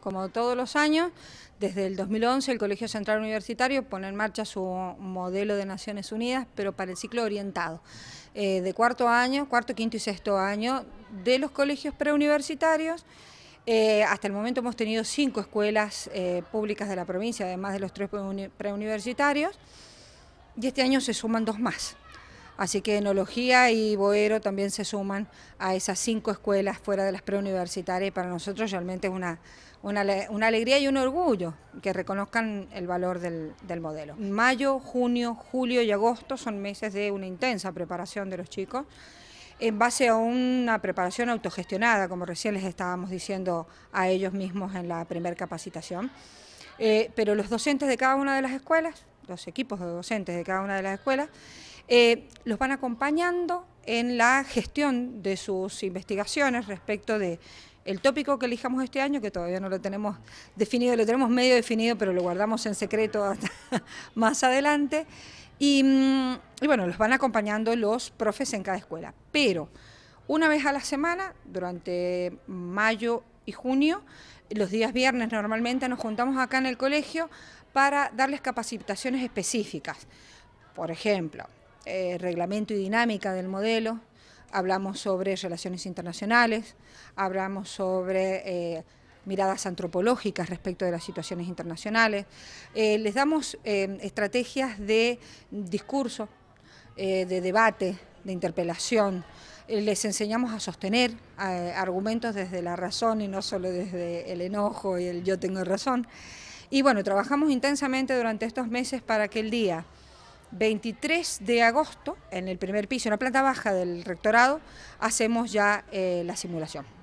Como todos los años, desde el 2011 el Colegio Central Universitario pone en marcha su modelo de Naciones Unidas, pero para el ciclo orientado, eh, de cuarto año, cuarto, quinto y sexto año de los colegios preuniversitarios. Eh, hasta el momento hemos tenido cinco escuelas eh, públicas de la provincia, además de los tres preuniversitarios, y este año se suman dos más. Así que Enología y Boero también se suman a esas cinco escuelas fuera de las preuniversitarias y para nosotros realmente es una, una, alegría y un orgullo que reconozcan el valor del, modelo. Mayo, junio, julio y agosto son meses de una intensa preparación de los chicos en base a una preparación autogestionada, como recién les estábamos diciendo a ellos mismos en la primera capacitación. Eh, pero los docentes de cada una de las escuelas, los equipos de docentes de cada una de las escuelas, eh, los van acompañando en la gestión de sus investigaciones respecto de el tópico que elijamos este año, que todavía no lo tenemos definido, lo tenemos medio definido, pero lo guardamos en secreto hasta más adelante. Mm, y, bueno, los van acompañando los profes en cada escuela. Pero una vez a la semana, durante mayo y junio, los días viernes normalmente nos juntamos acá en el colegio para darles capacitaciones específicas. Por ejemplo, eh, reglamento y dinámica del modelo, hablamos sobre relaciones internacionales, hablamos sobre eh, miradas antropológicas respecto de las situaciones internacionales, eh, les damos estrategias de discurso, de debate, de interpelación, les enseñamos a sostener argumentos desde la razón y no solo desde el enojo y el yo tengo razón. Y bueno, trabajamos intensamente durante estos meses para que el día 23 de agosto, en el primer piso, en la planta baja del rectorado, hacemos ya eh, la simulación.